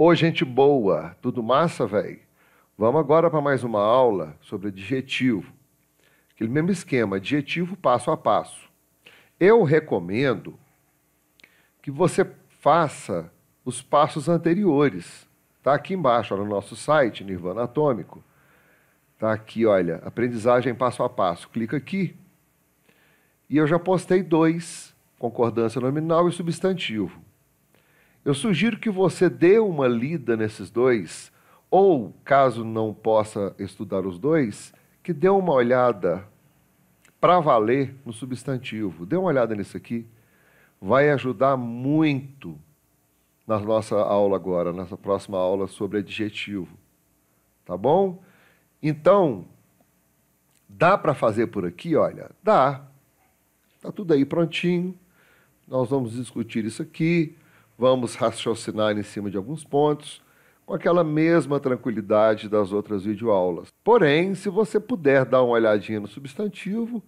Ô, gente boa, tudo massa, velho? Vamos agora para mais uma aula sobre adjetivo. Aquele mesmo esquema, adjetivo passo a passo. Eu recomendo que você faça os passos anteriores. Está aqui embaixo, no nosso site, Nirvana Atômico. Está aqui, olha, aprendizagem passo a passo. Clica aqui. E eu já postei dois, concordância nominal e substantivo. Eu sugiro que você dê uma lida nesses dois, ou, caso não possa estudar os dois, que dê uma olhada para valer no substantivo. Dê uma olhada nisso aqui. Vai ajudar muito na nossa aula agora, nessa próxima aula sobre adjetivo. Tá bom? Então, dá para fazer por aqui, olha, dá. Tá tudo aí prontinho. Nós vamos discutir isso aqui. Vamos raciocinar em cima de alguns pontos com aquela mesma tranquilidade das outras videoaulas. Porém, se você puder dar uma olhadinha no substantivo,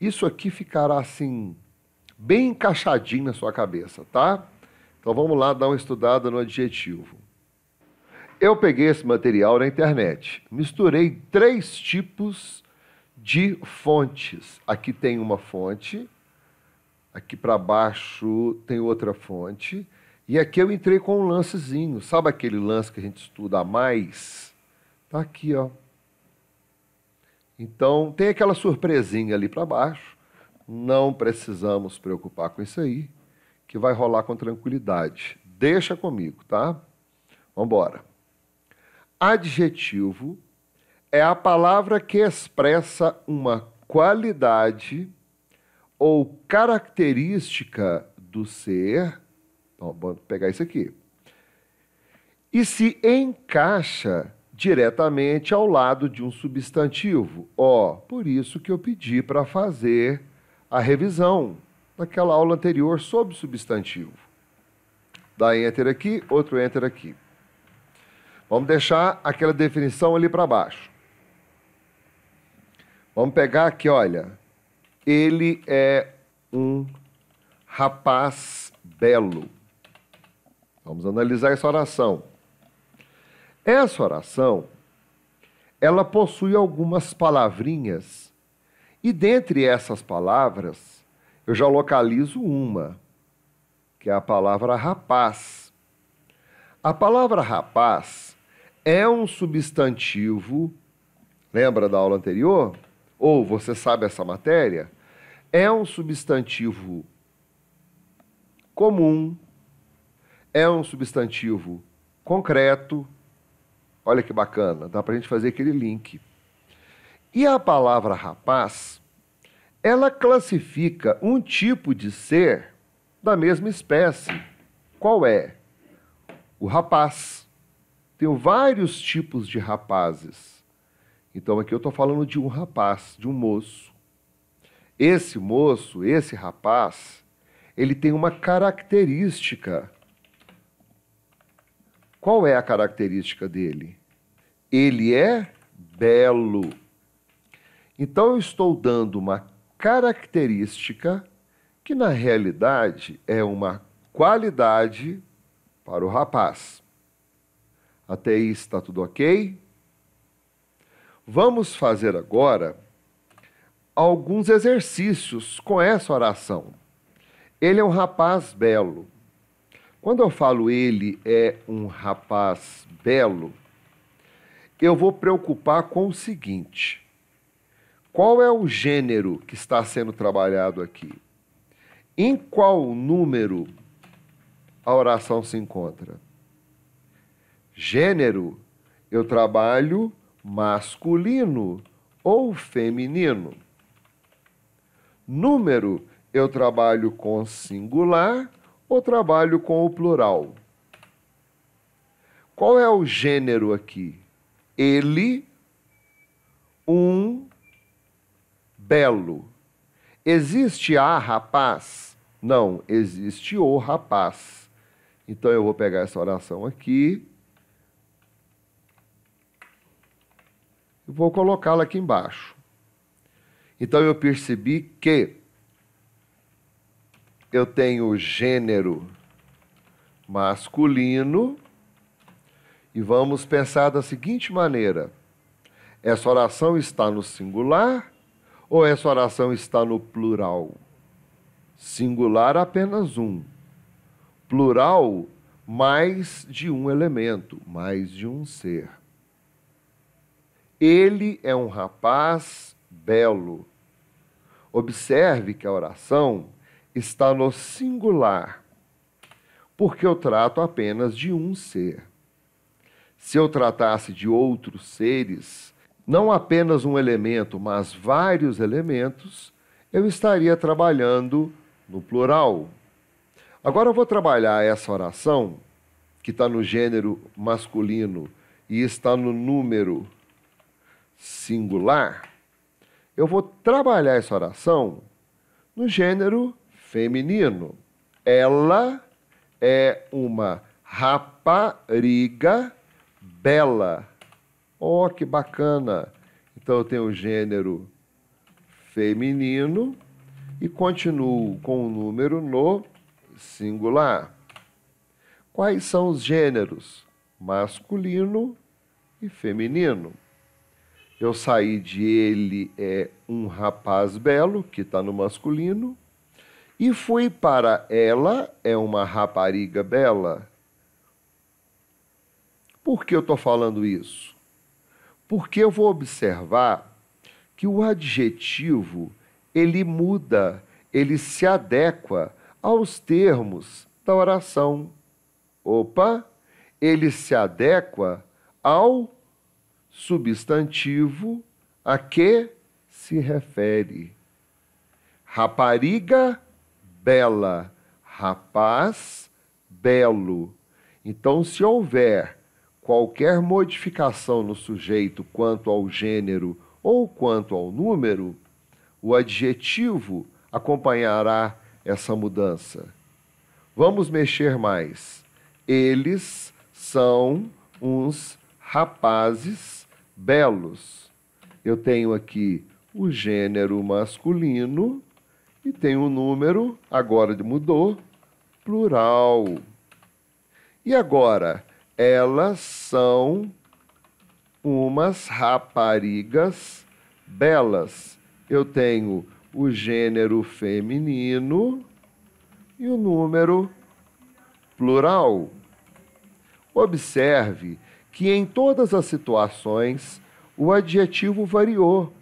isso aqui ficará assim bem encaixadinho na sua cabeça, tá? Então vamos lá dar uma estudada no adjetivo. Eu peguei esse material na internet, misturei três tipos de fontes. Aqui tem uma fonte, aqui para baixo tem outra fonte e aqui eu entrei com um lancezinho. Sabe aquele lance que a gente estuda a mais? Tá aqui, ó. Então, tem aquela surpresinha ali para baixo. Não precisamos preocupar com isso aí, que vai rolar com tranquilidade. Deixa comigo, tá? Vamos embora. Adjetivo é a palavra que expressa uma qualidade ou característica do ser então, vamos pegar isso aqui. E se encaixa diretamente ao lado de um substantivo. Ó, oh, por isso que eu pedi para fazer a revisão naquela aula anterior sobre substantivo. Dá enter aqui, outro enter aqui. Vamos deixar aquela definição ali para baixo. Vamos pegar aqui, olha. Ele é um rapaz belo. Vamos analisar essa oração. Essa oração, ela possui algumas palavrinhas, e dentre essas palavras, eu já localizo uma, que é a palavra rapaz. A palavra rapaz é um substantivo, lembra da aula anterior? Ou você sabe essa matéria? É um substantivo comum, é um substantivo concreto. Olha que bacana, dá para a gente fazer aquele link. E a palavra rapaz, ela classifica um tipo de ser da mesma espécie. Qual é? O rapaz. Tem vários tipos de rapazes. Então aqui eu estou falando de um rapaz, de um moço. Esse moço, esse rapaz, ele tem uma característica qual é a característica dele? Ele é belo. Então eu estou dando uma característica que na realidade é uma qualidade para o rapaz. Até aí está tudo ok? Vamos fazer agora alguns exercícios com essa oração. Ele é um rapaz belo. Quando eu falo ele é um rapaz belo, eu vou preocupar com o seguinte: qual é o gênero que está sendo trabalhado aqui? Em qual número a oração se encontra? Gênero, eu trabalho masculino ou feminino. Número, eu trabalho com singular o trabalho com o plural? Qual é o gênero aqui? Ele, um, belo. Existe a rapaz? Não, existe o rapaz. Então eu vou pegar essa oração aqui. e vou colocá-la aqui embaixo. Então eu percebi que eu tenho o gênero masculino e vamos pensar da seguinte maneira: essa oração está no singular ou essa oração está no plural? Singular apenas um, plural mais de um elemento, mais de um ser. Ele é um rapaz belo. Observe que a oração está no singular, porque eu trato apenas de um ser. Se eu tratasse de outros seres, não apenas um elemento, mas vários elementos, eu estaria trabalhando no plural. Agora eu vou trabalhar essa oração, que está no gênero masculino e está no número singular. Eu vou trabalhar essa oração no gênero feminino. Ela é uma rapariga bela. Oh, que bacana! Então eu tenho o gênero feminino e continuo com o número no singular. Quais são os gêneros? Masculino e feminino. Eu saí de ele é um rapaz belo, que está no masculino, e fui para ela, é uma rapariga bela. Por que eu estou falando isso? Porque eu vou observar que o adjetivo ele muda, ele se adequa aos termos da oração. Opa, ele se adequa ao substantivo a que se refere. Rapariga bela, rapaz, belo. Então, se houver qualquer modificação no sujeito quanto ao gênero ou quanto ao número, o adjetivo acompanhará essa mudança. Vamos mexer mais. Eles são uns rapazes belos. Eu tenho aqui o gênero masculino e tem um número, agora mudou, plural. E agora, elas são umas raparigas belas. Eu tenho o gênero feminino e o número plural. Observe que em todas as situações o adjetivo variou.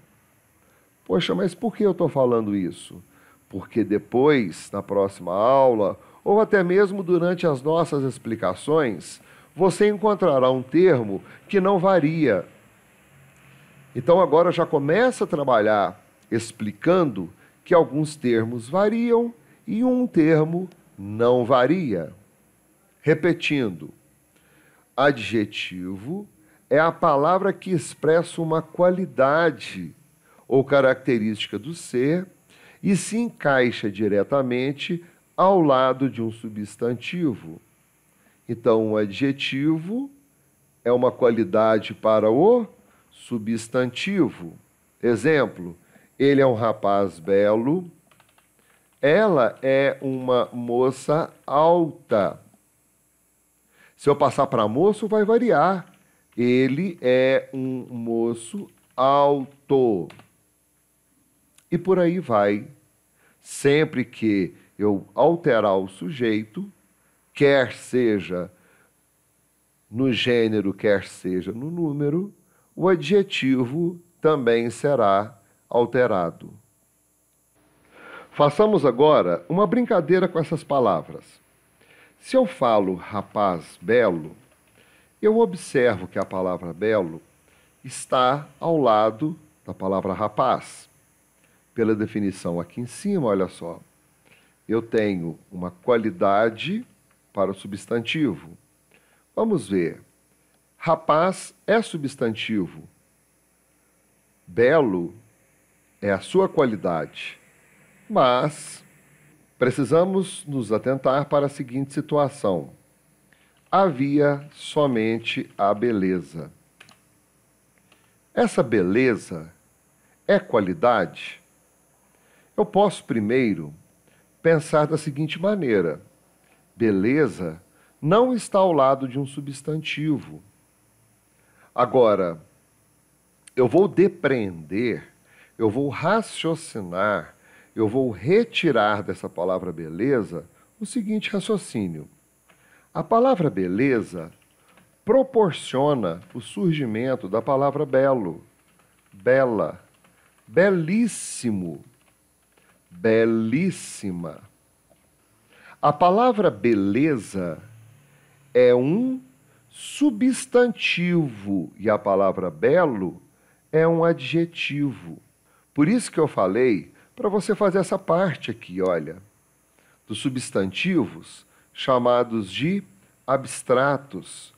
Poxa, mas por que eu estou falando isso? porque depois, na próxima aula, ou até mesmo durante as nossas explicações, você encontrará um termo que não varia. Então agora já começa a trabalhar explicando que alguns termos variam e um termo não varia. Repetindo, adjetivo é a palavra que expressa uma qualidade ou característica do ser e se encaixa diretamente ao lado de um substantivo. Então, um adjetivo é uma qualidade para o substantivo. Exemplo: ele é um rapaz belo, ela é uma moça alta. Se eu passar para moço, vai variar. Ele é um moço alto e por aí vai. Sempre que eu alterar o sujeito, quer seja no gênero, quer seja no número, o adjetivo também será alterado. Façamos agora uma brincadeira com essas palavras. Se eu falo rapaz belo, eu observo que a palavra belo está ao lado da palavra rapaz pela definição aqui em cima, olha só. Eu tenho uma qualidade para o substantivo. Vamos ver. Rapaz é substantivo. Belo é a sua qualidade. Mas precisamos nos atentar para a seguinte situação: havia somente a beleza. Essa beleza é qualidade? Eu posso primeiro pensar da seguinte maneira: beleza não está ao lado de um substantivo. Agora, eu vou depreender, eu vou raciocinar, eu vou retirar dessa palavra beleza o seguinte raciocínio: a palavra beleza proporciona o surgimento da palavra belo, bela, belíssimo, belíssima. A palavra beleza é um substantivo e a palavra belo é um adjetivo. Por isso que eu falei para você fazer essa parte aqui, olha, dos substantivos chamados de abstratos.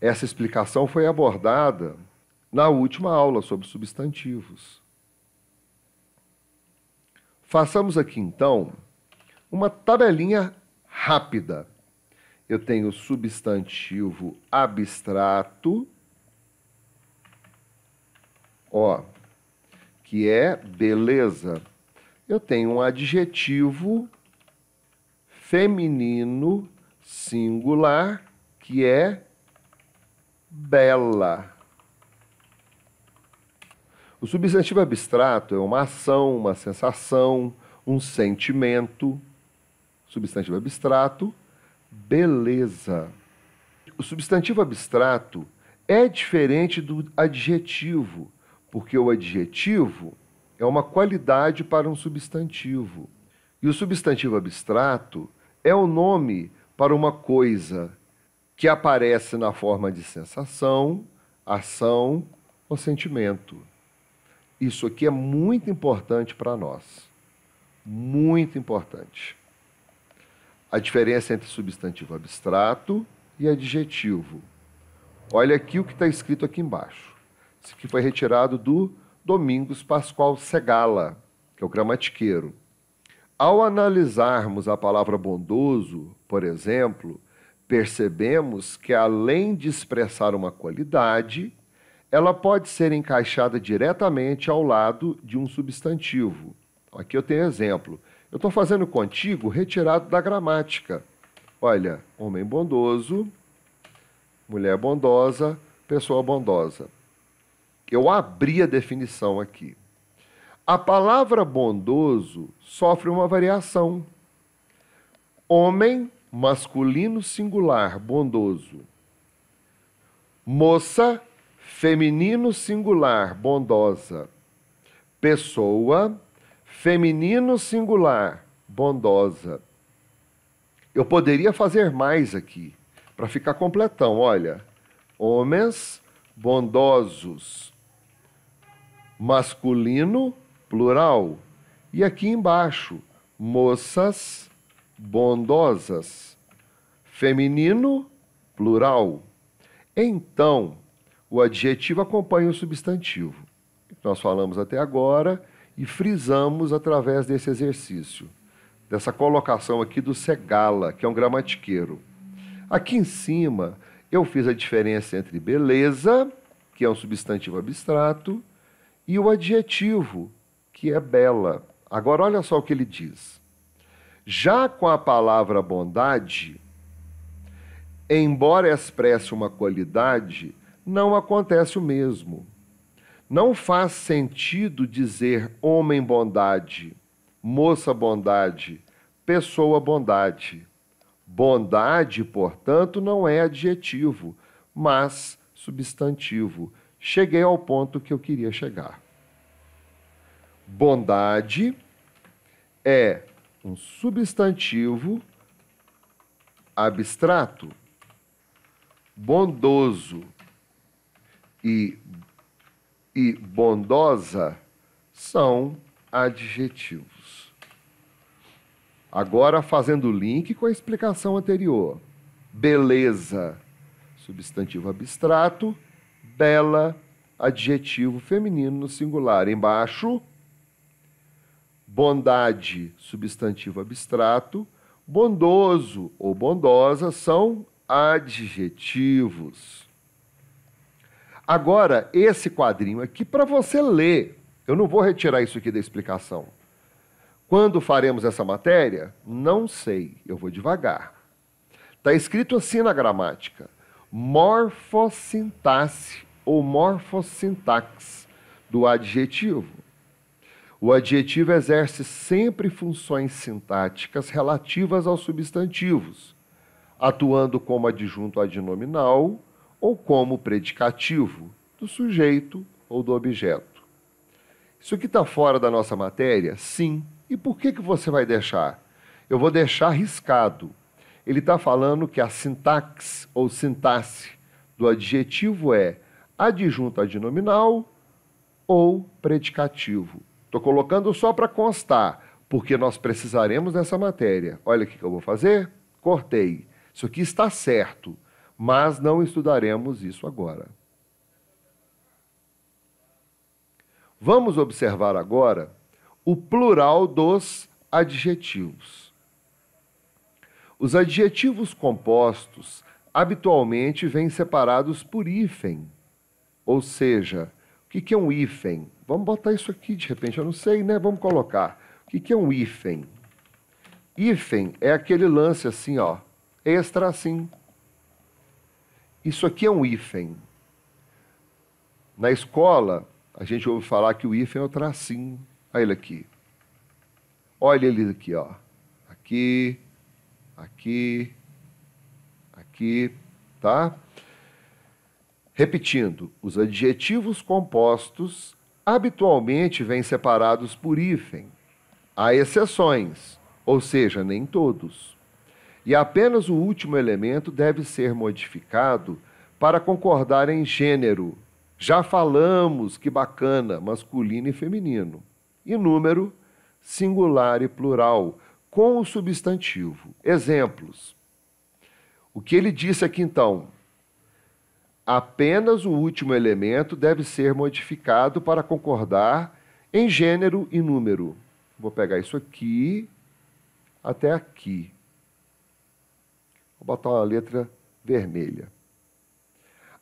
Essa explicação foi abordada na última aula sobre substantivos. Façamos aqui então uma tabelinha rápida. Eu tenho o substantivo abstrato, ó, que é beleza. Eu tenho um adjetivo feminino singular, que é bela. O substantivo abstrato é uma ação, uma sensação, um sentimento. Substantivo abstrato, beleza. O substantivo abstrato é diferente do adjetivo, porque o adjetivo é uma qualidade para um substantivo. E o substantivo abstrato é o nome para uma coisa que aparece na forma de sensação, ação ou sentimento. Isso aqui é muito importante para nós. Muito importante. A diferença entre substantivo abstrato e adjetivo. Olha aqui o que está escrito aqui embaixo. Isso aqui foi retirado do Domingos Pascoal Segala, que é o gramatiqueiro. Ao analisarmos a palavra bondoso, por exemplo, percebemos que além de expressar uma qualidade, ela pode ser encaixada diretamente ao lado de um substantivo. Aqui eu tenho exemplo. Eu estou fazendo contigo retirado da gramática. Olha, homem bondoso, mulher bondosa, pessoa bondosa. Eu abri a definição aqui. A palavra bondoso sofre uma variação. Homem, masculino singular, bondoso. Moça, feminino singular, bondosa. Pessoa, feminino singular, bondosa. Eu poderia fazer mais aqui, para ficar completão, olha. Homens bondosos. Masculino, plural. E aqui embaixo, moças bondosas. Feminino, plural. Então, o adjetivo acompanha o substantivo. Nós falamos até agora e frisamos através desse exercício, dessa colocação aqui do Segala, que é um gramatiqueiro. Aqui em cima, eu fiz a diferença entre beleza, que é um substantivo abstrato, e o adjetivo, que é bela. Agora, olha só o que ele diz. Já com a palavra bondade, embora expresse uma qualidade, não acontece o mesmo. Não faz sentido dizer homem bondade, moça bondade, pessoa bondade. Bondade, portanto, não é adjetivo, mas substantivo. Cheguei ao ponto que eu queria chegar. Bondade é um substantivo abstrato, bondoso, e, e bondosa são adjetivos. Agora, fazendo link com a explicação anterior. Beleza, substantivo abstrato. Bela, adjetivo feminino no singular. Embaixo, bondade, substantivo abstrato. Bondoso ou bondosa são adjetivos. Agora, esse quadrinho aqui, para você ler, eu não vou retirar isso aqui da explicação. Quando faremos essa matéria? Não sei, eu vou devagar. Está escrito assim na gramática: morfossintaxe ou morfossintaxe do adjetivo. O adjetivo exerce sempre funções sintáticas relativas aos substantivos, atuando como adjunto adnominal ou como predicativo do sujeito ou do objeto. Isso aqui está fora da nossa matéria? Sim. E por que, que você vai deixar? Eu vou deixar riscado. Ele está falando que a sintaxe ou sintaxe do adjetivo é adjunto adnominal ou predicativo. Estou colocando só para constar, porque nós precisaremos dessa matéria. Olha o que eu vou fazer. Cortei. Isso aqui está certo mas não estudaremos isso agora. Vamos observar agora o plural dos adjetivos. Os adjetivos compostos habitualmente vêm separados por hífen, ou seja, o que é um hífen? Vamos botar isso aqui de repente, eu não sei, né? Vamos colocar. O que é um hífen? Hífen é aquele lance assim, ó, extra assim, isso aqui é um hífen. Na escola, a gente ouve falar que o hífen é o tracinho. Olha ele aqui. Olha ele aqui, ó. Aqui, aqui, aqui, tá? Repetindo, os adjetivos compostos habitualmente vêm separados por hífen. Há exceções, ou seja, nem todos e apenas o último elemento deve ser modificado para concordar em gênero. Já falamos que bacana, masculino e feminino. E número, singular e plural, com o substantivo. Exemplos. O que ele disse aqui então? Apenas o último elemento deve ser modificado para concordar em gênero e número. Vou pegar isso aqui até aqui. Vou botar uma letra vermelha.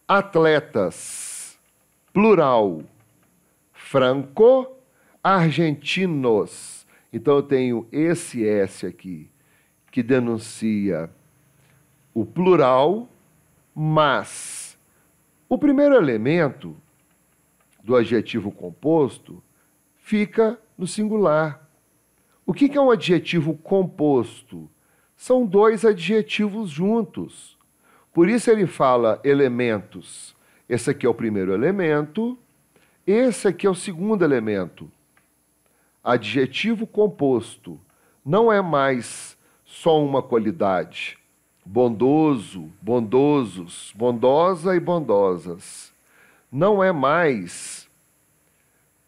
Atletas, plural, franco-argentinos. Então eu tenho esse S aqui, que denuncia o plural, mas o primeiro elemento do adjetivo composto fica no singular. O que é um adjetivo composto? são dois adjetivos juntos. Por isso ele fala elementos. Esse aqui é o primeiro elemento, esse aqui é o segundo elemento. Adjetivo composto não é mais só uma qualidade. Bondoso, bondosos, bondosa e bondosas. Não é mais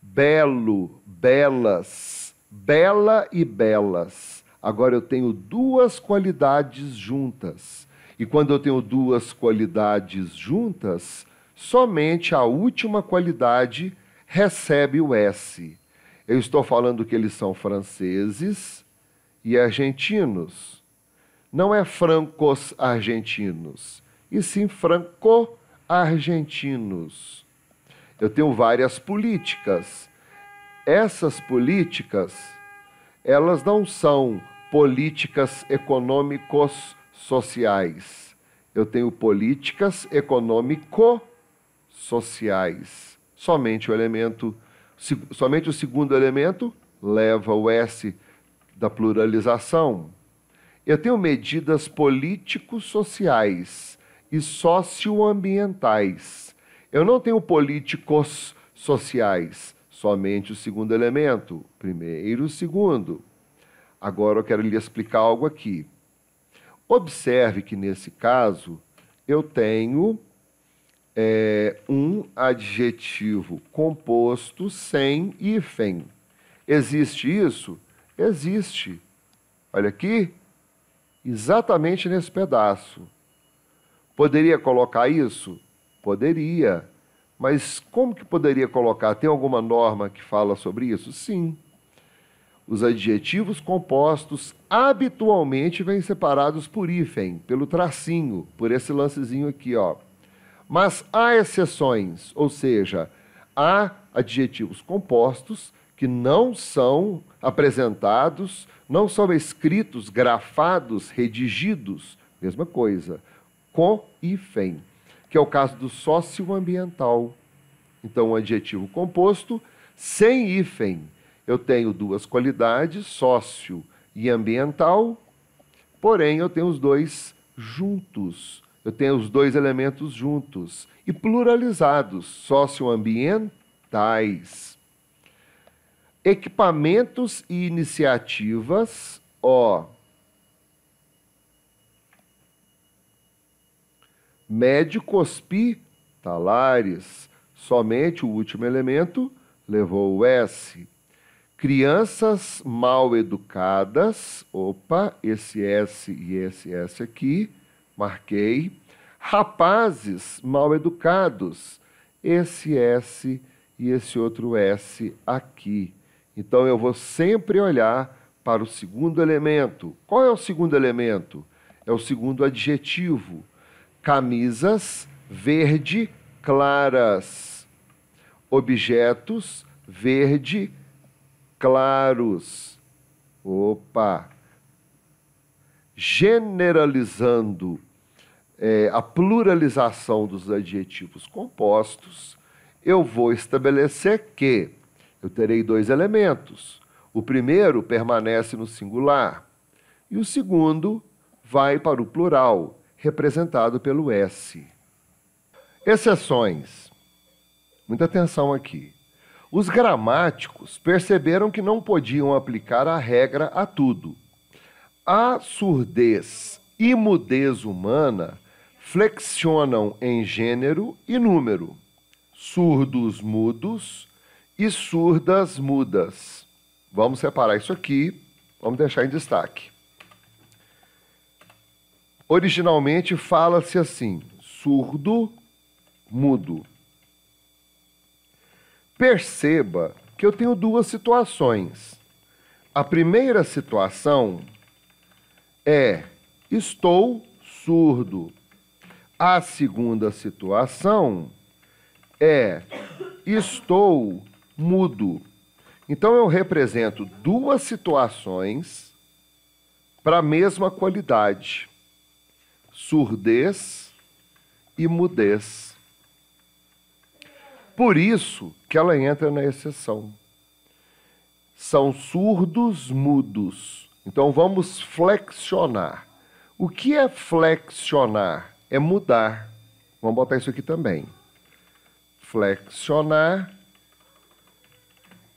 belo, belas, bela e belas Agora eu tenho duas qualidades juntas. E quando eu tenho duas qualidades juntas, somente a última qualidade recebe o S. Eu estou falando que eles são franceses e argentinos. Não é francos argentinos, e sim franco-argentinos. Eu tenho várias políticas. Essas políticas, elas não são políticas econômicos sociais. Eu tenho políticas econômico-sociais. Somente o elemento, somente o segundo elemento leva o S da pluralização. Eu tenho medidas político-sociais e socioambientais. Eu não tenho políticos sociais, somente o segundo elemento, primeiro, segundo. Agora eu quero lhe explicar algo aqui. Observe que nesse caso eu tenho é, um adjetivo composto sem hífen. Existe isso? Existe. Olha aqui, exatamente nesse pedaço. Poderia colocar isso? Poderia. Mas como que poderia colocar? Tem alguma norma que fala sobre isso? Sim. Os adjetivos compostos habitualmente vêm separados por hífen, pelo tracinho, por esse lancezinho aqui, ó. Mas há exceções, ou seja, há adjetivos compostos que não são apresentados, não são escritos, grafados, redigidos, mesma coisa, com hífen, que é o caso do socioambiental. Então, um adjetivo composto sem hífen, eu tenho duas qualidades, sócio e ambiental, porém eu tenho os dois juntos. Eu tenho os dois elementos juntos e pluralizados, socioambientais. Equipamentos e iniciativas, ó. Médico hospitalares, somente o último elemento levou o S. Crianças mal educadas, opa, esse S e esse S aqui, marquei. Rapazes mal educados, esse S e esse outro S aqui. Então eu vou sempre olhar para o segundo elemento. Qual é o segundo elemento? É o segundo adjetivo. Camisas verde claras. Objetos verde claras claros. Opa! Generalizando é, a pluralização dos adjetivos compostos, eu vou estabelecer que eu terei dois elementos. O primeiro permanece no singular e o segundo vai para o plural, representado pelo S. Exceções. Muita atenção aqui. Os gramáticos perceberam que não podiam aplicar a regra a tudo. A surdez e mudez humana flexionam em gênero e número. Surdos mudos e surdas mudas. Vamos separar isso aqui, vamos deixar em destaque. Originalmente fala-se assim: surdo, mudo. Perceba que eu tenho duas situações. A primeira situação é estou surdo. A segunda situação é estou mudo. Então eu represento duas situações para a mesma qualidade: surdez e mudez por isso que ela entra na exceção. São surdos mudos. Então vamos flexionar. O que é flexionar? É mudar. Vamos botar isso aqui também. Flexionar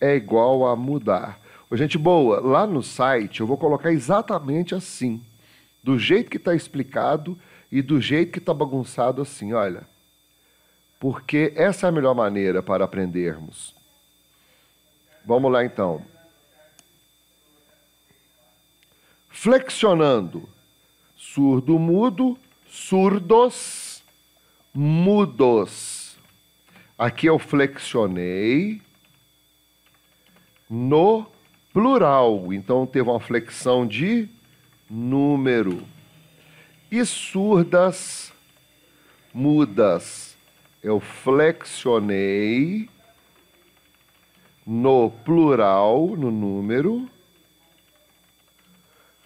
é igual a mudar. Ô, gente boa, lá no site eu vou colocar exatamente assim. Do jeito que está explicado e do jeito que está bagunçado assim, olha porque essa é a melhor maneira para aprendermos. Vamos lá então. Flexionando, surdo mudo, surdos, mudos. Aqui eu flexionei no plural, então teve uma flexão de número. E surdas, mudas eu flexionei no plural, no número,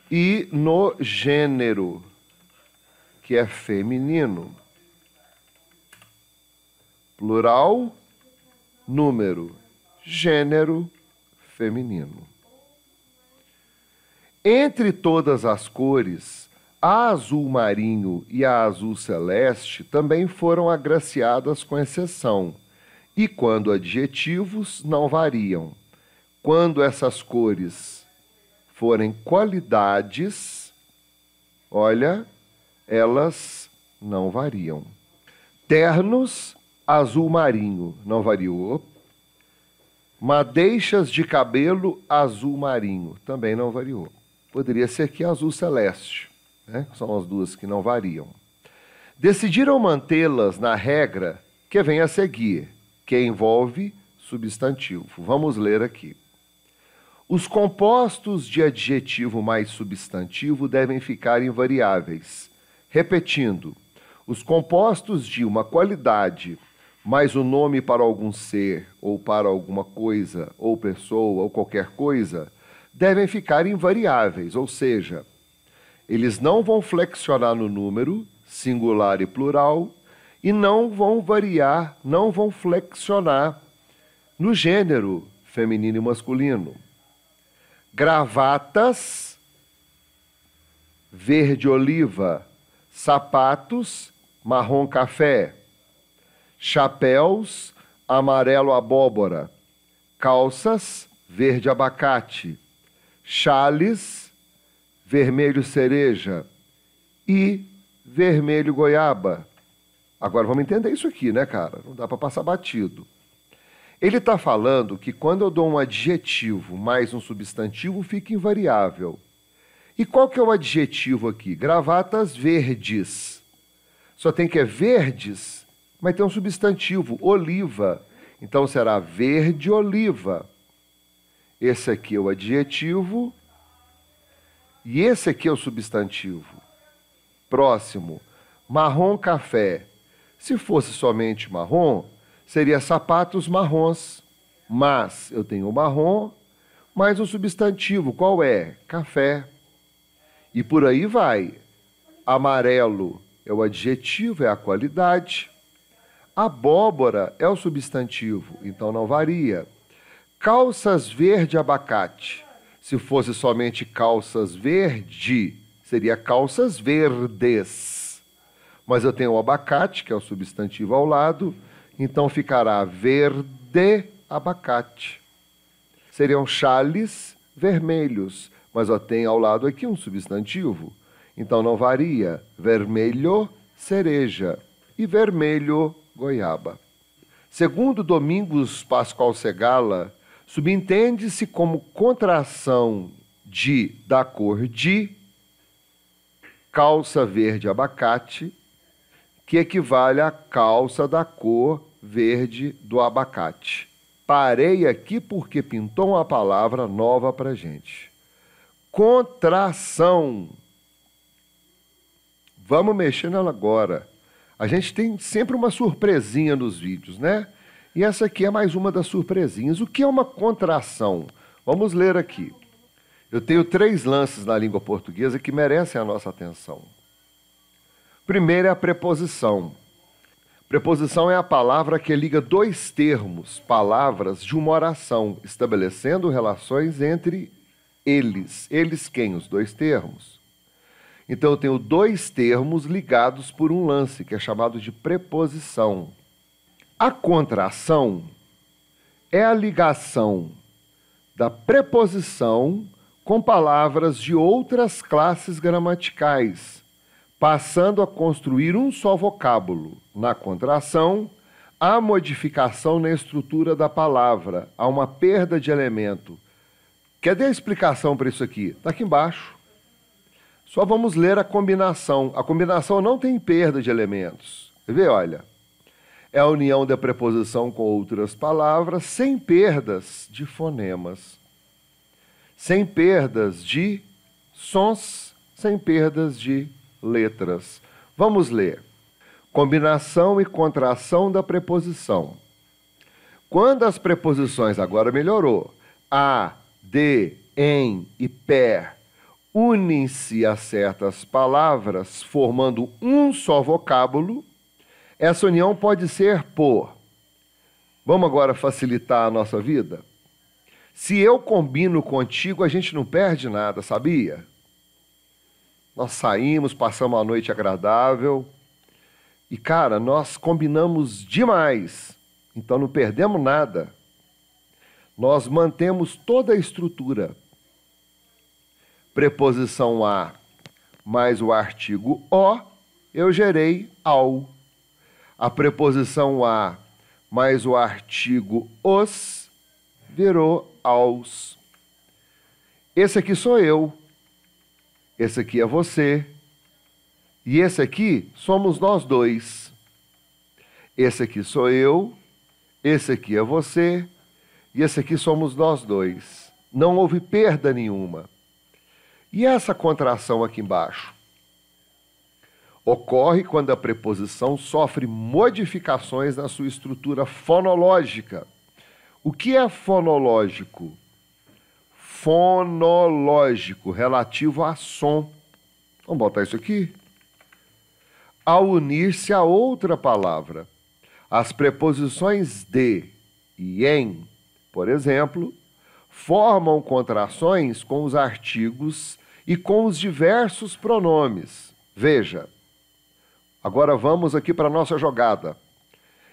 e no gênero, que é feminino. Plural, número, gênero feminino. Entre todas as cores, a azul marinho e a azul celeste também foram agraciadas com exceção, e quando adjetivos não variam. Quando essas cores forem qualidades, olha, elas não variam. Ternos, azul marinho, não variou. Madeixas de cabelo, azul marinho, também não variou. Poderia ser que azul celeste né? são as duas que não variam. Decidiram mantê-las na regra que vem a seguir, que envolve substantivo. Vamos ler aqui. Os compostos de adjetivo mais substantivo devem ficar invariáveis. Repetindo, os compostos de uma qualidade mais o nome para algum ser, ou para alguma coisa, ou pessoa, ou qualquer coisa, devem ficar invariáveis, ou seja, eles não vão flexionar no número, singular e plural, e não vão variar, não vão flexionar no gênero feminino e masculino. Gravatas, verde oliva, sapatos, marrom café, chapéus, amarelo abóbora, calças, verde abacate, chales, vermelho cereja e vermelho goiaba. Agora vamos entender isso aqui, né, cara? Não dá para passar batido. Ele está falando que quando eu dou um adjetivo mais um substantivo, fica invariável. E qual que é o adjetivo aqui? Gravatas verdes. Só tem que é verdes, mas tem um substantivo, oliva. Então será verde oliva. Esse aqui é o adjetivo e esse aqui é o substantivo. Próximo, marrom café. Se fosse somente marrom, seria sapatos marrons. Mas eu tenho o marrom, mais o substantivo, qual é? Café. E por aí vai. Amarelo é o adjetivo, é a qualidade. Abóbora é o substantivo, então não varia. Calças verde abacate. Se fosse somente calças verde, seria calças verdes. Mas eu tenho o abacate, que é o substantivo ao lado, então ficará verde abacate. Seriam chales vermelhos, mas eu tenho ao lado aqui um substantivo. Então não varia. Vermelho, cereja. E vermelho, goiaba. Segundo Domingos Pascoal Segala, subentende-se como contração de da cor de calça verde abacate, que equivale à calça da cor verde do abacate. Parei aqui porque pintou uma palavra nova para gente. Contração. Vamos mexer nela agora. A gente tem sempre uma surpresinha nos vídeos, né? E essa aqui é mais uma das surpresinhas. O que é uma contração? Vamos ler aqui. Eu tenho três lances na língua portuguesa que merecem a nossa atenção. Primeiro é a preposição. Preposição é a palavra que liga dois termos, palavras de uma oração, estabelecendo relações entre eles. Eles quem? Os dois termos. Então eu tenho dois termos ligados por um lance, que é chamado de preposição. A contração é a ligação da preposição com palavras de outras classes gramaticais, passando a construir um só vocábulo. Na contração, há modificação na estrutura da palavra, há uma perda de elemento. Quer a explicação para isso aqui? Está aqui embaixo. Só vamos ler a combinação. A combinação não tem perda de elementos. Quer Olha é a união da preposição com outras palavras, sem perdas de fonemas, sem perdas de sons, sem perdas de letras. Vamos ler. Combinação e contração da preposição. Quando as preposições, agora melhorou, a, de, em e per, unem-se a certas palavras, formando um só vocábulo, essa união pode ser por. Vamos agora facilitar a nossa vida? Se eu combino contigo, a gente não perde nada, sabia? Nós saímos, passamos a noite agradável. E, cara, nós combinamos demais. Então não perdemos nada. Nós mantemos toda a estrutura. Preposição a mais o artigo o, eu gerei ao a preposição a mais o artigo os virou aos. Esse aqui sou eu, esse aqui é você, e esse aqui somos nós dois. Esse aqui sou eu, esse aqui é você, e esse aqui somos nós dois. Não houve perda nenhuma. E essa contração aqui embaixo? ocorre quando a preposição sofre modificações na sua estrutura fonológica. O que é fonológico? Fonológico, relativo a som. Vamos botar isso aqui? Ao unir-se a outra palavra. As preposições de e em, por exemplo, formam contrações com os artigos e com os diversos pronomes. Veja. Agora vamos aqui para nossa jogada.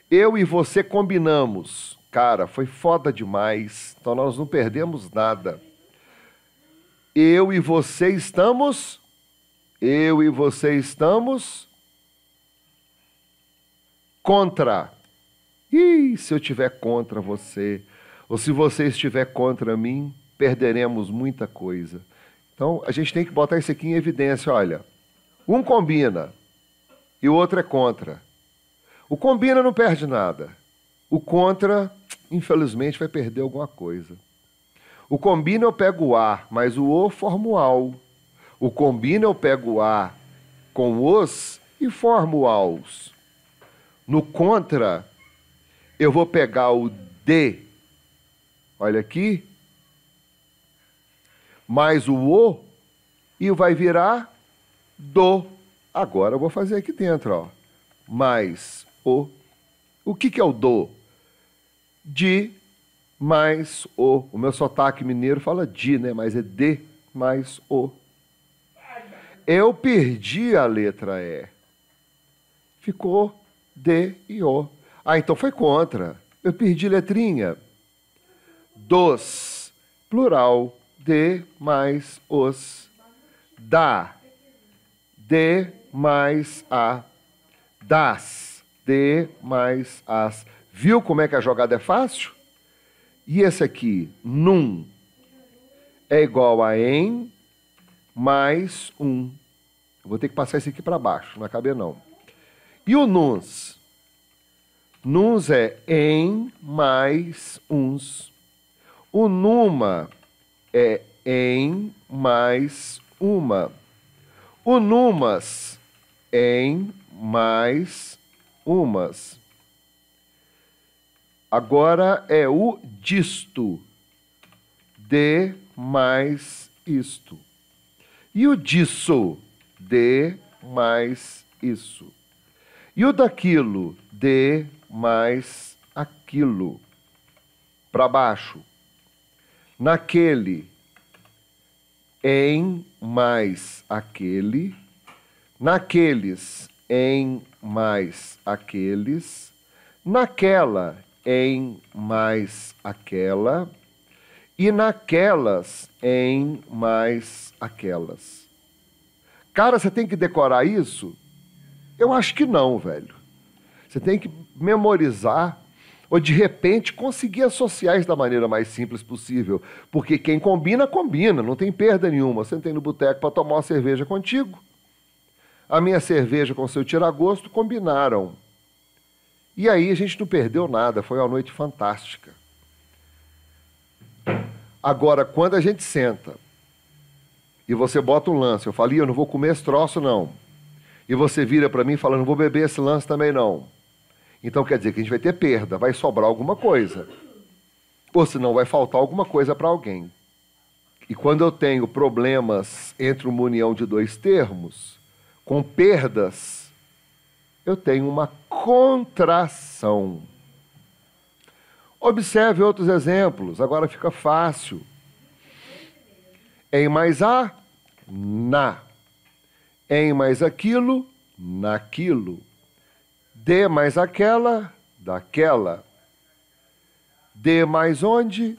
Eu e você combinamos. Cara, foi foda demais. Então nós não perdemos nada. Eu e você estamos. Eu e você estamos. Contra. E se eu tiver contra você, ou se você estiver contra mim, perderemos muita coisa. Então a gente tem que botar isso aqui em evidência. Olha, um combina, e o outro é contra. O combina não perde nada. O contra, infelizmente, vai perder alguma coisa. O combina eu pego o A, mas o O forma o AU. O combina eu pego o A com os e formo o AUS. No contra, eu vou pegar o D, olha aqui, mais o O e vai virar do. Agora eu vou fazer aqui dentro, ó. Mais o. O que, que é o do? De mais o. O meu sotaque mineiro fala de, né? Mas é de mais o. Eu perdi a letra E. Ficou D e O. Ah, então foi contra. Eu perdi letrinha. Dos, plural, de mais os. Da, de mais a das. D mais as. Viu como é que a jogada é fácil? E esse aqui, num, é igual a em mais um. Eu vou ter que passar esse aqui para baixo, não vai caber não. E o nuns? Nuns é em mais uns. O numa é em mais uma. O numas em mais umas. Agora é o disto, de mais isto. E o disso, de mais isso. E o daquilo, de mais aquilo. Para baixo. Naquele, em mais aquele naqueles em mais aqueles, naquela em mais aquela, e naquelas em mais aquelas. Cara, você tem que decorar isso? Eu acho que não, velho. Você tem que memorizar ou de repente conseguir associar isso da maneira mais simples possível, porque quem combina combina, não tem perda nenhuma. Sentei no boteco para tomar uma cerveja contigo a minha cerveja com seu tiragosto combinaram. E aí a gente não perdeu nada, foi uma noite fantástica. Agora, quando a gente senta e você bota um lance, eu falei, eu não vou comer esse troço não. E você vira para mim e fala, não vou beber esse lance também não. Então quer dizer que a gente vai ter perda, vai sobrar alguma coisa. Ou senão vai faltar alguma coisa para alguém. E quando eu tenho problemas entre uma união de dois termos, com perdas, eu tenho uma contração. Observe outros exemplos, agora fica fácil. Em mais A, na. Em mais aquilo, naquilo. De mais aquela, daquela. De mais onde,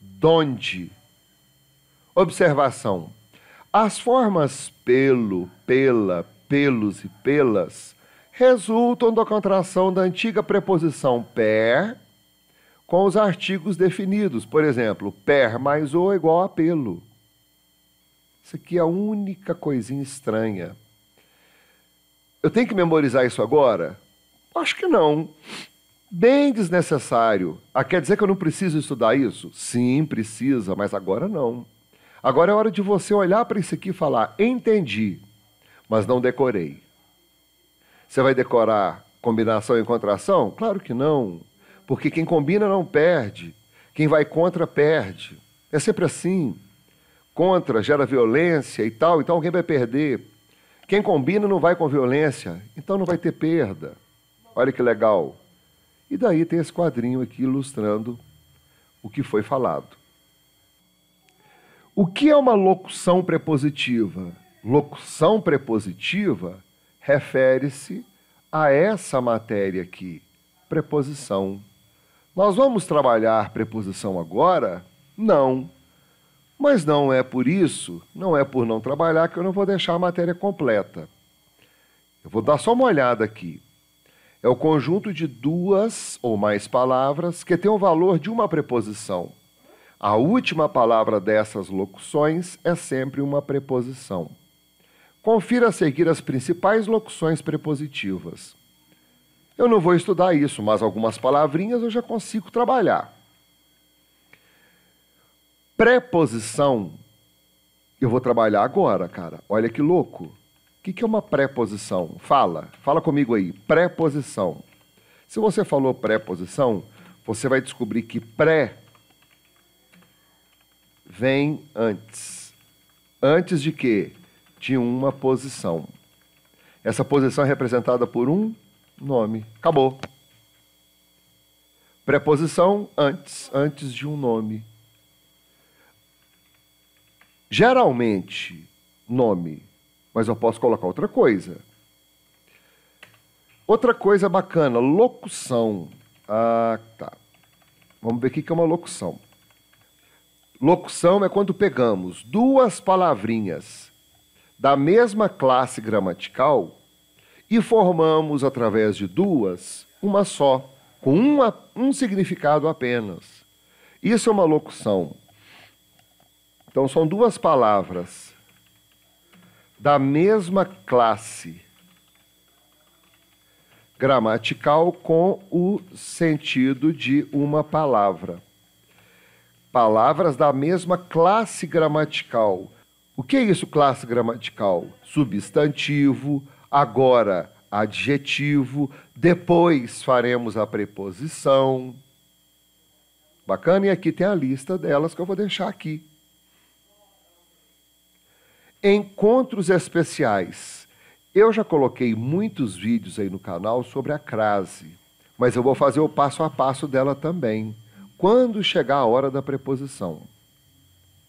donde. Observação. As formas pelo, pela, pelos e pelas resultam da contração da antiga preposição per com os artigos definidos. Por exemplo, per mais o é igual a pelo. Isso aqui é a única coisinha estranha. Eu tenho que memorizar isso agora? Acho que não. Bem desnecessário. Ah, quer dizer que eu não preciso estudar isso? Sim, precisa, mas agora não. Agora é hora de você olhar para isso aqui e falar: entendi, mas não decorei. Você vai decorar combinação e contração? Claro que não, porque quem combina não perde, quem vai contra perde. É sempre assim. Contra gera violência e tal, então alguém vai perder. Quem combina não vai com violência, então não vai ter perda. Olha que legal. E daí tem esse quadrinho aqui ilustrando o que foi falado. O que é uma locução prepositiva? Locução prepositiva refere-se a essa matéria aqui, preposição. Nós vamos trabalhar preposição agora? Não. Mas não é por isso, não é por não trabalhar que eu não vou deixar a matéria completa. Eu vou dar só uma olhada aqui. É o conjunto de duas ou mais palavras que tem o valor de uma preposição. A última palavra dessas locuções é sempre uma preposição. Confira a seguir as principais locuções prepositivas. Eu não vou estudar isso, mas algumas palavrinhas eu já consigo trabalhar. Preposição, eu vou trabalhar agora, cara. Olha que louco. O que, é uma preposição? Fala, fala comigo aí. Preposição. Se você falou preposição, você vai descobrir que pré vem antes. Antes de quê? De uma posição. Essa posição é representada por um nome. Acabou. Preposição antes, antes de um nome. Geralmente, nome, mas eu posso colocar outra coisa. Outra coisa bacana, locução. Ah, tá. Vamos ver o que é uma locução. Locução é quando pegamos duas palavrinhas da mesma classe gramatical e formamos, através de duas, uma só, com uma, um significado apenas. Isso é uma locução. Então, são duas palavras da mesma classe gramatical com o sentido de uma palavra palavras da mesma classe gramatical. O que é isso, classe gramatical? Substantivo, agora adjetivo, depois faremos a preposição. Bacana? E aqui tem a lista delas que eu vou deixar aqui. Encontros especiais. Eu já coloquei muitos vídeos aí no canal sobre a crase, mas eu vou fazer o passo a passo dela também quando chegar a hora da preposição.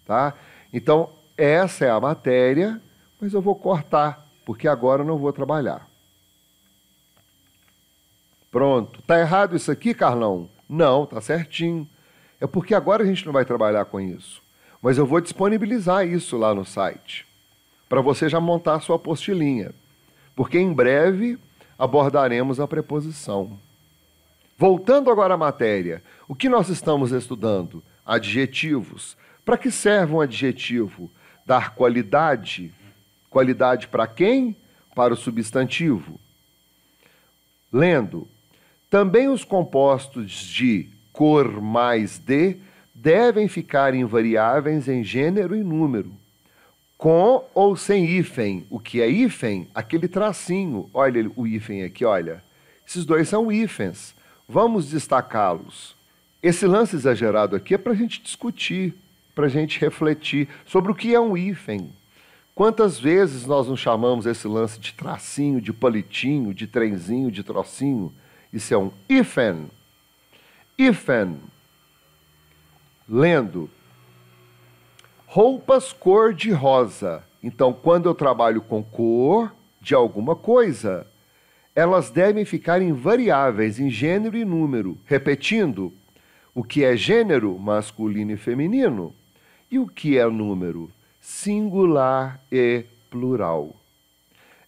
Tá? Então, essa é a matéria, mas eu vou cortar, porque agora eu não vou trabalhar. Pronto. Tá errado isso aqui, Carlão? Não, tá certinho. É porque agora a gente não vai trabalhar com isso. Mas eu vou disponibilizar isso lá no site, para você já montar a sua apostilinha. Porque em breve abordaremos a preposição. Voltando agora à matéria, o que nós estamos estudando? Adjetivos. Para que serve um adjetivo? Dar qualidade. Qualidade para quem? Para o substantivo. Lendo, também os compostos de cor mais de devem ficar invariáveis em gênero e número. Com ou sem hífen. O que é hífen? Aquele tracinho. Olha o hífen aqui, olha. Esses dois são hífens. Vamos destacá-los. Esse lance exagerado aqui é para a gente discutir, para a gente refletir sobre o que é um hífen. Quantas vezes nós não chamamos esse lance de tracinho, de palitinho, de trenzinho, de trocinho? Isso é um hífen. Hífen. Lendo. Roupas cor de rosa. Então, quando eu trabalho com cor de alguma coisa, elas devem ficar invariáveis em gênero e número, repetindo o que é gênero, masculino e feminino, e o que é número, singular e plural.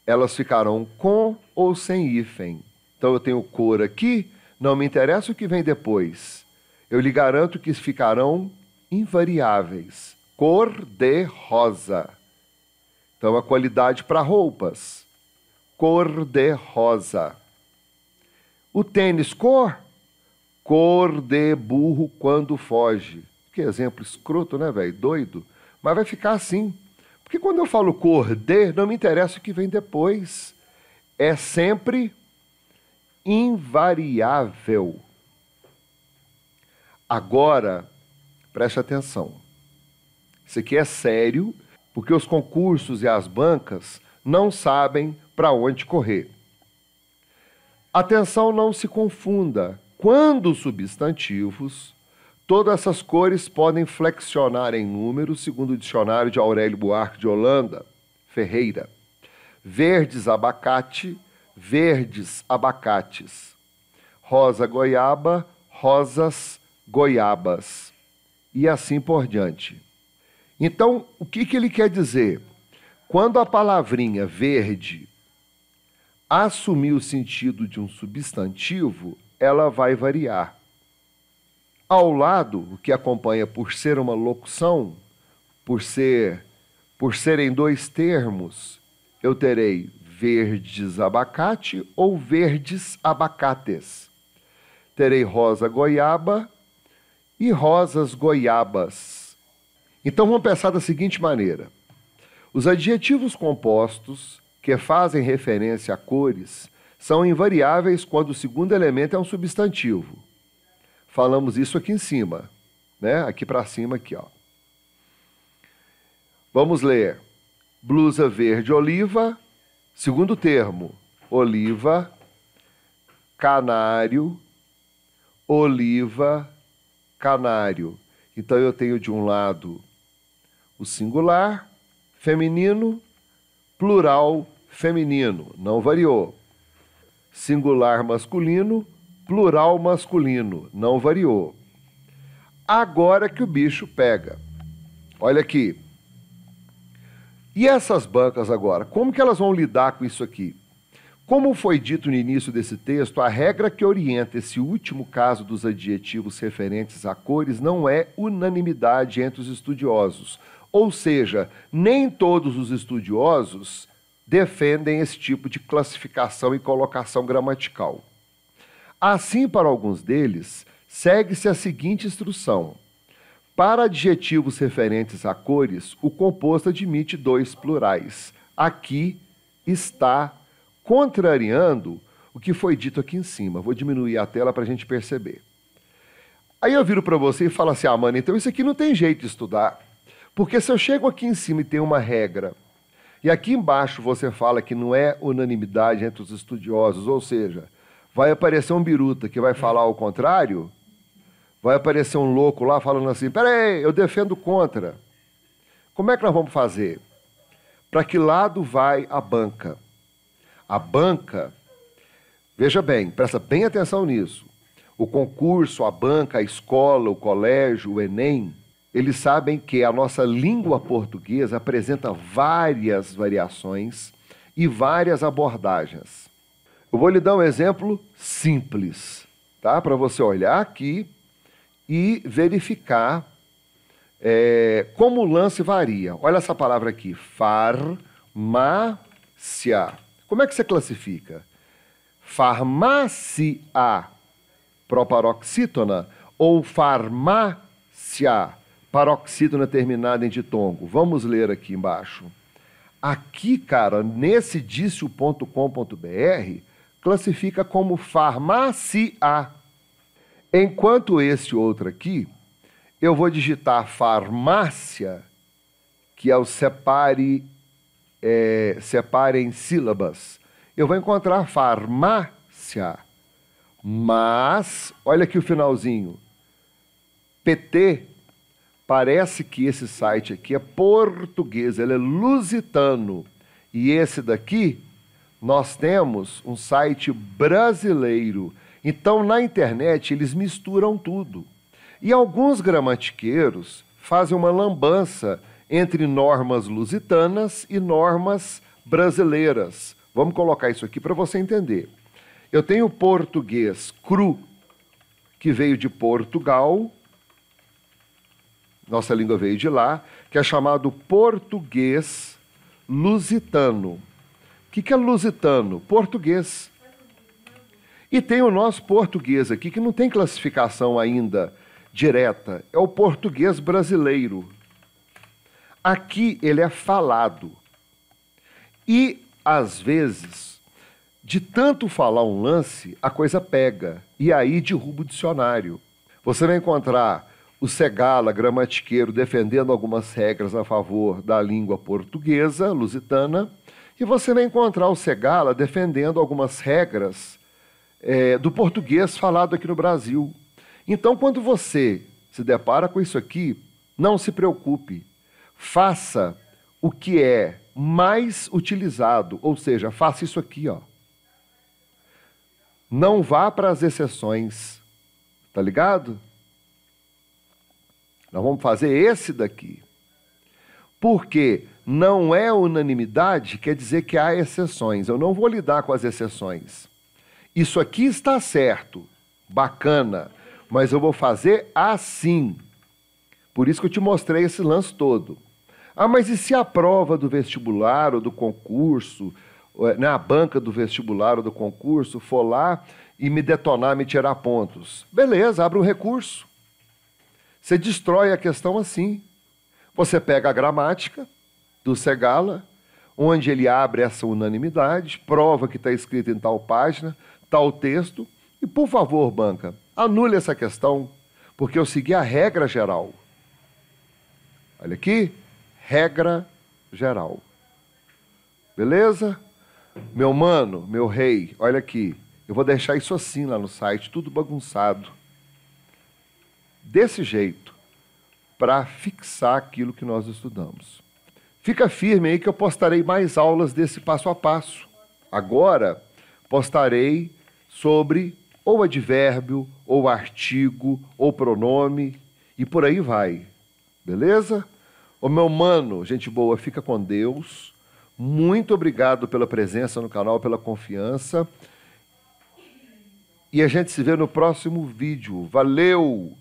Elas ficarão com ou sem hífen. Então eu tenho cor aqui, não me interessa o que vem depois. Eu lhe garanto que ficarão invariáveis. Cor de rosa. Então a qualidade para roupas cor de rosa. O tênis cor, cor de burro quando foge. Que exemplo escroto, né, velho? Doido. Mas vai ficar assim. Porque quando eu falo cor de, não me interessa o que vem depois. É sempre invariável. Agora, preste atenção. Isso aqui é sério, porque os concursos e as bancas não sabem para onde correr. Atenção, não se confunda. Quando substantivos, todas essas cores podem flexionar em número, segundo o dicionário de Aurélio Buarque de Holanda, Ferreira. Verdes abacate, verdes abacates. Rosa goiaba, rosas goiabas. E assim por diante. Então, o que, que ele quer dizer? Quando a palavrinha verde assumir o sentido de um substantivo, ela vai variar. Ao lado, o que acompanha por ser uma locução, por ser por serem dois termos, eu terei verdes abacate ou verdes abacates. Terei rosa goiaba e rosas goiabas. Então vamos pensar da seguinte maneira: os adjetivos compostos que fazem referência a cores são invariáveis quando o segundo elemento é um substantivo. Falamos isso aqui em cima, né? Aqui para cima aqui, ó. Vamos ler. Blusa verde oliva, segundo termo, oliva, canário, oliva, canário. Então eu tenho de um lado o singular feminino plural feminino, não variou. Singular masculino, plural masculino, não variou. Agora que o bicho pega. Olha aqui. E essas bancas agora, como que elas vão lidar com isso aqui? Como foi dito no início desse texto, a regra que orienta esse último caso dos adjetivos referentes a cores não é unanimidade entre os estudiosos, ou seja, nem todos os estudiosos defendem esse tipo de classificação e colocação gramatical. Assim, para alguns deles, segue-se a seguinte instrução: para adjetivos referentes a cores, o composto admite dois plurais. Aqui está contrariando o que foi dito aqui em cima. Vou diminuir a tela para a gente perceber. Aí eu viro para você e falo assim: ah, mano, então isso aqui não tem jeito de estudar. Porque se eu chego aqui em cima e tenho uma regra, e aqui embaixo você fala que não é unanimidade entre os estudiosos, ou seja, vai aparecer um biruta que vai falar ao contrário, vai aparecer um louco lá falando assim: peraí, eu defendo contra. Como é que nós vamos fazer? Para que lado vai a banca? A banca, veja bem, presta bem atenção nisso. O concurso, a banca, a escola, o colégio, o Enem, eles sabem que a nossa língua portuguesa apresenta várias variações e várias abordagens. Eu vou lhe dar um exemplo simples, tá? Para você olhar aqui e verificar é, como o lance varia. Olha essa palavra aqui, farmácia. Como é que você classifica? Farmácia proparoxítona ou farmácia paroxítona terminada em ditongo. Vamos ler aqui embaixo. Aqui, cara, nesse disso.com.br classifica como farmácia. Enquanto esse outro aqui, eu vou digitar farmácia, que é o separe, é, separe em sílabas. Eu vou encontrar farmácia, mas, olha aqui o finalzinho, PT Parece que esse site aqui é português, ele é lusitano. E esse daqui, nós temos um site brasileiro. Então, na internet, eles misturam tudo. E alguns gramatiqueiros fazem uma lambança entre normas lusitanas e normas brasileiras. Vamos colocar isso aqui para você entender. Eu tenho português cru, que veio de Portugal nossa língua veio de lá, que é chamado português lusitano. O que, que é lusitano? Português. E tem o nosso português aqui, que não tem classificação ainda direta, é o português brasileiro. Aqui ele é falado. E, às vezes, de tanto falar um lance, a coisa pega. E aí derruba o dicionário. Você vai encontrar o Segala, gramatiqueiro, defendendo algumas regras a favor da língua portuguesa, lusitana, e você vai encontrar o Segala defendendo algumas regras é, do português falado aqui no Brasil. Então, quando você se depara com isso aqui, não se preocupe, faça o que é mais utilizado, ou seja, faça isso aqui, ó. Não vá para as exceções, tá ligado? Nós vamos fazer esse daqui. Porque não é unanimidade, quer dizer que há exceções. Eu não vou lidar com as exceções. Isso aqui está certo, bacana, mas eu vou fazer assim. Por isso que eu te mostrei esse lance todo. Ah, mas e se a prova do vestibular ou do concurso, na né, banca do vestibular ou do concurso, for lá e me detonar, me tirar pontos? Beleza, abre um recurso. Você destrói a questão assim. Você pega a gramática do Segala, onde ele abre essa unanimidade, prova que está escrito em tal página, tal texto, e por favor, banca, anule essa questão, porque eu segui a regra geral. Olha aqui, regra geral. Beleza? Meu mano, meu rei, olha aqui. Eu vou deixar isso assim lá no site, tudo bagunçado desse jeito para fixar aquilo que nós estudamos. Fica firme aí que eu postarei mais aulas desse passo a passo. Agora postarei sobre ou advérbio, ou artigo, ou pronome e por aí vai. Beleza? Ô meu mano, gente boa, fica com Deus. Muito obrigado pela presença no canal, pela confiança. E a gente se vê no próximo vídeo. Valeu!